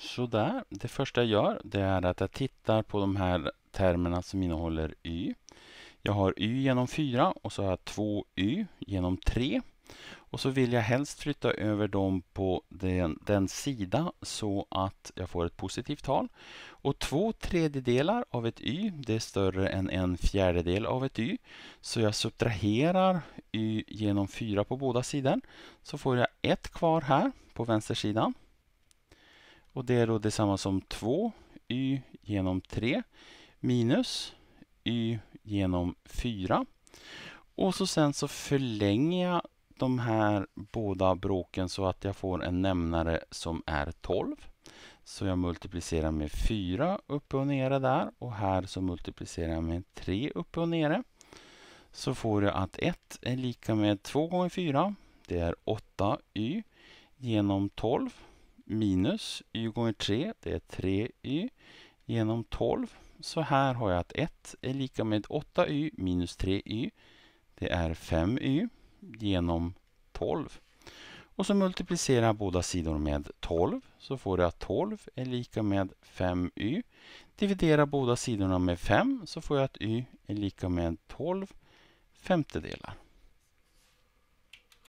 Sådär, det första jag gör det är att jag tittar på de här termerna som innehåller y. Jag har y genom 4 och så har jag 2y genom 3. Och så vill jag helst flytta över dem på den, den sida så att jag får ett positivt tal. Och två tredjedelar av ett y, det är större än en fjärdedel av ett y. Så jag subtraherar y genom 4 på båda sidor. Så får jag ett kvar här på vänstersidan. Och det är då detsamma som 2 y genom 3 minus y genom 4. Och så sen så förlänger jag de här båda bråken så att jag får en nämnare som är 12. Så jag multiplicerar med 4 uppe och nere där och här så multiplicerar jag med 3 uppe och nere. Så får jag att 1 är lika med 2 gånger 4. Det är 8y genom 12 minus y gånger 3, det är 3y genom 12. Så här har jag att 1 är lika med 8y minus 3y. Det är 5y genom 12. Och så multiplicerar jag båda sidor med 12 så får jag 12 är lika med 5y. Dividera båda sidorna med 5 så får jag att y är lika med 12 femtedelar.